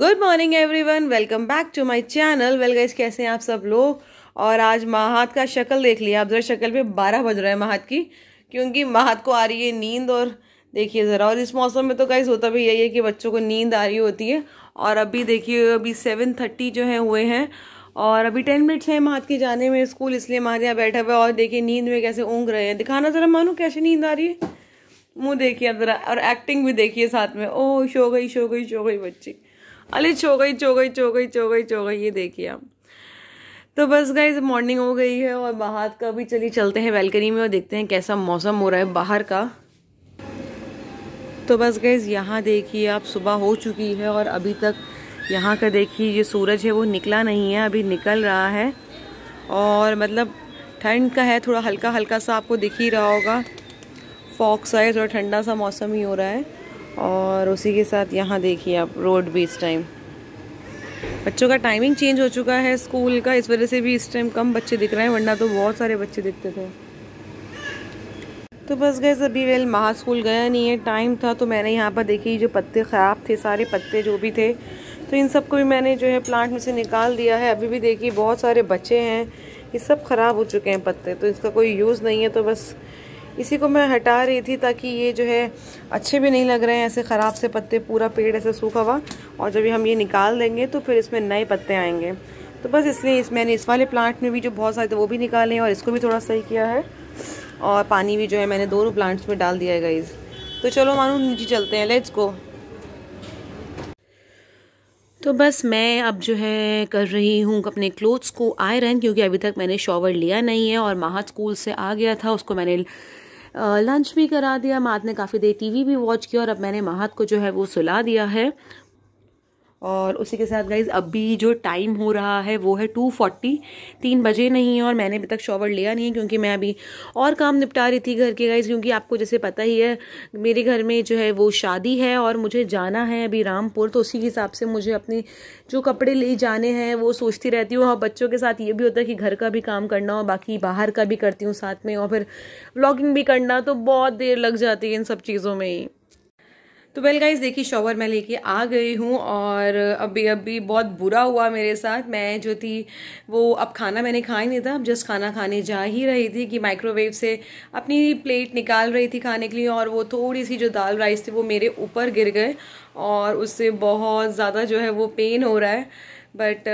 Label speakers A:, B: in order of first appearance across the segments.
A: good morning everyone welcome back to my channel well guys कैसे हैं आप सब लोग और आज महात का शक्ल देख लिया आप ज़रा शक्ल पे बारह बज रहा है महात की क्योंकि महात को आ रही है नींद और देखिए ज़रा और इस मौसम में तो गाइज होता भी यही है कि बच्चों को नींद आ रही होती है और अभी देखिए अभी सेवन थर्टी जो है हुए हैं और अभी टेन मिनट्स हैं महात के जाने में स्कूल इसलिए महात यहाँ बैठा हुआ और देखिए नींद में कैसे ऊँग रहे हैं दिखाना ज़रा मानो कैसे नींद आ रही है मुँह देखिए आप ज़रा और एक्टिंग भी देखिए साथ में ओह शो गई शो गई शो गई बच्ची अरे चो गई चो गई चो गई चो गई चो गई ये देखिए आप तो बस गाइज मॉर्निंग हो गई है और बाहर का भी चलिए चलते हैं वेलकनी में और देखते हैं कैसा मौसम हो रहा है बाहर का तो बस गाइज यहाँ देखिए आप सुबह हो चुकी है और अभी तक यहाँ का देखिए ये सूरज है वो निकला नहीं है अभी निकल रहा है और मतलब ठंड का है थोड़ा हल्का हल्का सा आपको दिख ही रहा होगा फॉक्स है थोड़ा ठंडा सा मौसम ही हो रहा है और उसी के साथ यहाँ देखिए आप रोड भी इस टाइम बच्चों का टाइमिंग चेंज हो चुका है स्कूल का इस वजह से भी इस टाइम कम बच्चे दिख रहे हैं वरना तो बहुत सारे बच्चे दिखते थे तो बस गए अभी वेल महा स्कूल गया नहीं है टाइम था तो मैंने यहाँ पर देखी जो पत्ते ख़राब थे सारे पत्ते जो भी थे तो इन सब को भी मैंने जो है प्लांट में से निकाल दिया है अभी भी देखिए बहुत सारे बच्चे हैं ये सब ख़राब हो चुके हैं पत्ते तो इसका कोई यूज़ नहीं है तो बस इसी को मैं हटा रही थी ताकि ये जो है अच्छे भी नहीं लग रहे हैं ऐसे ख़राब से पत्ते पूरा पेड़ ऐसे सूखा हुआ और जब हम ये निकाल देंगे तो फिर इसमें नए पत्ते आएंगे तो बस इसलिए इस मैंने इस वाले प्लांट में भी जो बहुत सारे थे वो भी निकाले हैं और इसको भी थोड़ा सही किया है और पानी भी जो है मैंने दोनों प्लांट्स में डाल दिया है गाइज़ तो चलो मानो नीचे चलते हैं लेट्स गो तो बस मैं अब जो है कर रही हूँ अपने क्लोथ्स को आयरन क्योंकि अभी तक मैंने शॉवर लिया नहीं है और माह स्कूल से आ गया था उसको मैंने लंच भी करा दिया माथ ने काफ़ी देर टीवी भी वॉच किया और अब मैंने माह को जो है वो सुला दिया है और उसी के साथ गाइज अभी जो टाइम हो रहा है वो है टू फोर्टी तीन बजे नहीं है और मैंने अभी तक शॉवर लिया नहीं है क्योंकि मैं अभी और काम निपटा रही थी घर के गाइज क्योंकि आपको जैसे पता ही है मेरे घर में जो है वो शादी है और मुझे जाना है अभी रामपुर तो उसी के हिसाब से मुझे अपने जो कपड़े ले जाने हैं वो सोचती रहती हूँ और बच्चों के साथ ये भी होता है कि घर का भी काम करना और बाकी बाहर का भी करती हूँ साथ में और फिर ब्लॉगिंग भी करना तो बहुत देर लग जाती है इन सब चीज़ों में ही तो वेल गाइज देखिए शॉवर मैं लेके आ गई हूँ और अभी अभी बहुत बुरा हुआ मेरे साथ मैं जो थी वो अब खाना मैंने खा ही नहीं था अब जस्ट खाना खाने जा ही रही थी कि माइक्रोवेव से अपनी प्लेट निकाल रही थी खाने के लिए और वो थोड़ी सी जो दाल राइस थी वो मेरे ऊपर गिर गए और उससे बहुत ज़्यादा जो है वो पेन हो रहा है बट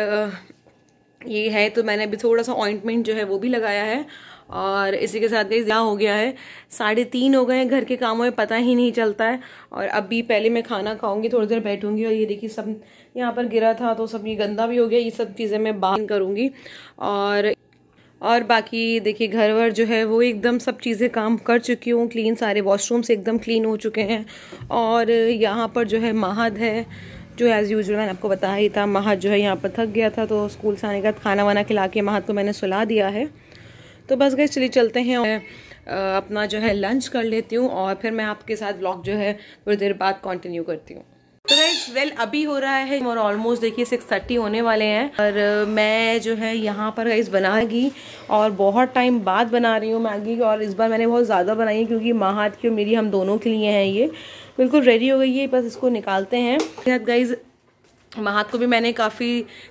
A: ये है तो मैंने अभी थोड़ा सा ऑइंटमेंट जो है वो भी लगाया है और इसी के साथ गई हो गया है साढ़े तीन हो गए हैं घर के कामों में पता ही नहीं चलता है और अभी पहले मैं खाना खाऊंगी थोड़ी देर बैठूंगी और ये देखिए सब यहाँ पर गिरा था तो सब ये गंदा भी हो गया ये सब चीज़ें मैं बाहर करूँगी और और बाकी देखिए घर वर जो है वो एकदम सब चीज़ें काम कर चुकी हूँ क्लीन सारे वॉशरूम्स एकदम क्लीन हो चुके हैं और यहाँ पर जो है महद है जो एज़ यूजल मैंने आपको बताया ही था महद जो है यहाँ पर थक गया था तो स्कूल से आने के बाद खाना वाना खिला के महद को मैंने सुला दिया है तो बस गए चलिए चलते हैं अपना जो है लंच कर लेती हूँ और फिर मैं आपके साथ ब्लॉग जो है थोड़ी देर बाद कंटिन्यू करती हूँ तो गाइज वेल अभी हो रहा है और ऑलमोस्ट देखिए सिक्स थर्टी होने वाले हैं और मैं जो है यहाँ पर गाइज बनाएगी और बहुत टाइम बाद बना रही हूँ मैगी और इस बार मैंने बहुत ज़्यादा बनाई है क्योंकि माँ हाथ की और मेरी हम दोनों के लिए हैं ये बिल्कुल रेडी हो गई है बस इसको निकालते हैं गाइज तो महात को भी मैंने काफ़ी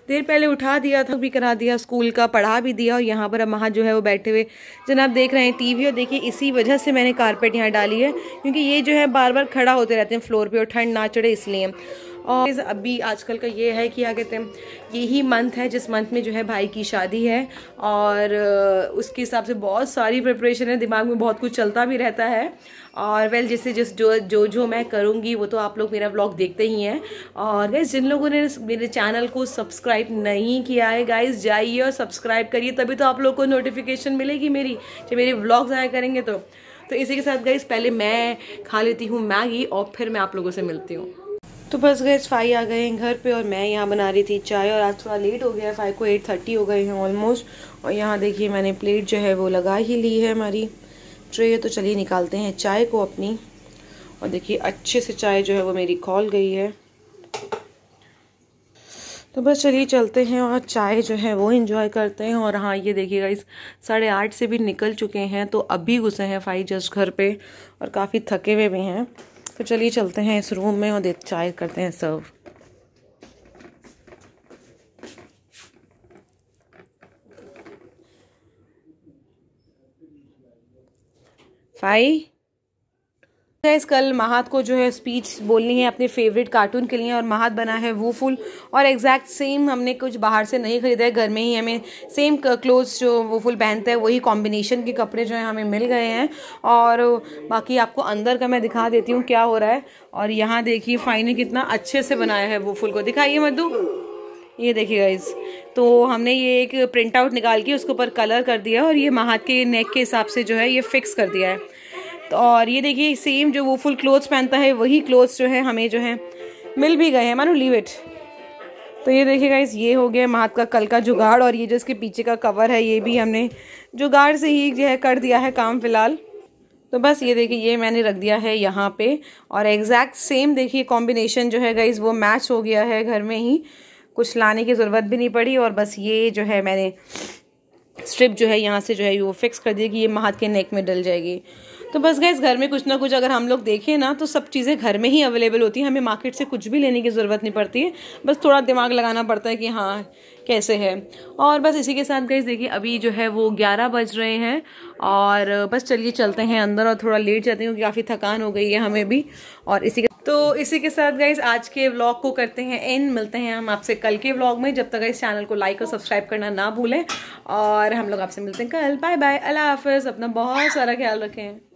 A: देर पहले उठा दिया था भी करा दिया स्कूल का पढ़ा भी दिया और यहाँ पर अब महात जो है वो बैठे हुए जनाब देख रहे हैं टीवी और देखिए इसी वजह से मैंने कारपेट यहाँ डाली है क्योंकि ये जो है बार बार खड़ा होते रहते हैं फ्लोर पे और ठंड ना चढ़े इसलिए और अभी आजकल का ये है कि क्या कहते हैं यही मंथ है जिस मंथ में जो है भाई की शादी है और उसके हिसाब से बहुत सारी प्रिपरेशन है दिमाग में बहुत कुछ चलता भी रहता है और वेल जैसे जिस जो जो जो मैं करूँगी वो तो आप लोग मेरा ब्लॉग देखते ही हैं और गैस जिन लोगों ने मेरे चैनल को सब्सक्राइब नहीं किया है गाइज जाइए और सब्सक्राइब करिए तभी तो आप लोग को नोटिफिकेशन मिलेगी मेरी जब मेरे ब्लॉग्स आया करेंगे तो तो इसी के साथ गाइज पहले मैं खा लेती हूँ मैगी और फिर मैं आप लोगों से मिलती हूँ तो बस गए फाई आ गए हैं घर पे और मैं यहाँ बना रही थी चाय और आज थोड़ा लेट हो गया है फाई को एट थर्टी हो गए हैं ऑलमोस्ट और यहाँ देखिए मैंने प्लेट जो है वो लगा ही ली है हमारी ट्रे तो चलिए निकालते हैं चाय को अपनी और देखिए अच्छे से चाय जो है वो मेरी खोल गई है तो बस चलिए चलते हैं और चाय जो है वो इन्जॉय करते हैं और हाँ ये देखिएगा इस साढ़े आठ से भी निकल चुके हैं तो अभी घुसे हैं फाई जस्ट घर पे और काफ़ी थके हुए भी हैं तो चलिए चलते हैं इस रूम में और चाय करते हैं सर्व फाई गैस कल महात को जो है स्पीच बोलनी है अपने फेवरेट कार्टून के लिए और महात बना है वो फुल और एग्जैक्ट सेम हमने कुछ बाहर से नहीं ख़रीदा है घर में ही हमें सेम क्लोथ्स जो वो फुल पहनते हैं वही कॉम्बिनेशन के कपड़े जो है हमें मिल गए हैं और बाकी आपको अंदर का मैं दिखा देती हूँ क्या हो रहा है और यहाँ देखिए फाइनली कितना अच्छे से बनाया है वो फुल को दिखाइए मधु ये देखिए गाइज तो हमने ये एक प्रिंट आउट निकाल के उसके ऊपर कलर कर दिया और ये महात के नेक के हिसाब से जो है ये फिक्स कर दिया है तो और ये देखिए सेम जो वो फुल क्लोथ्स पहनता है वही क्लोथ्स जो है हमें जो है मिल भी गए हैं मानो लीव इट तो ये देखिए गाइस ये हो गया महात का कल का जुगाड़ और ये जो इसके पीछे का कवर है ये भी हमने जुगाड़ से ही जो है कर दिया है काम फ़िलहाल तो बस ये देखिए ये मैंने रख दिया है यहाँ पे और एग्जैक्ट सेम देखिए कॉम्बिनेशन जो है गाइस वो मैच हो गया है घर में ही कुछ लाने की ज़रूरत भी नहीं पड़ी और बस ये जो है मैंने स्ट्रिप जो है यहाँ से जो है वो फिक्स कर दिया कि ये महात के नेक में डल जाएगी तो बस गए घर में कुछ ना कुछ अगर हम लोग देखें ना तो सब चीज़ें घर में ही अवेलेबल होती हैं हमें मार्केट से कुछ भी लेने की ज़रूरत नहीं पड़ती है बस थोड़ा दिमाग लगाना पड़ता है कि हाँ कैसे है और बस इसी के साथ गए देखिए अभी जो है वो ग्यारह बज रहे हैं और बस चलिए चलते हैं अंदर और थोड़ा लेट जाते हैं क्योंकि काफ़ी थकान हो गई है हमें भी और इसी के तो इसी के साथ गाइज आज के व्लॉग को करते हैं एंड मिलते हैं हम आपसे कल के व्लॉग में जब तक इस चैनल को लाइक और सब्सक्राइब करना ना भूलें और हम लोग आपसे मिलते हैं कल बाय बाय अल्लाह हाफ़ अपना बहुत सारा ख्याल रखें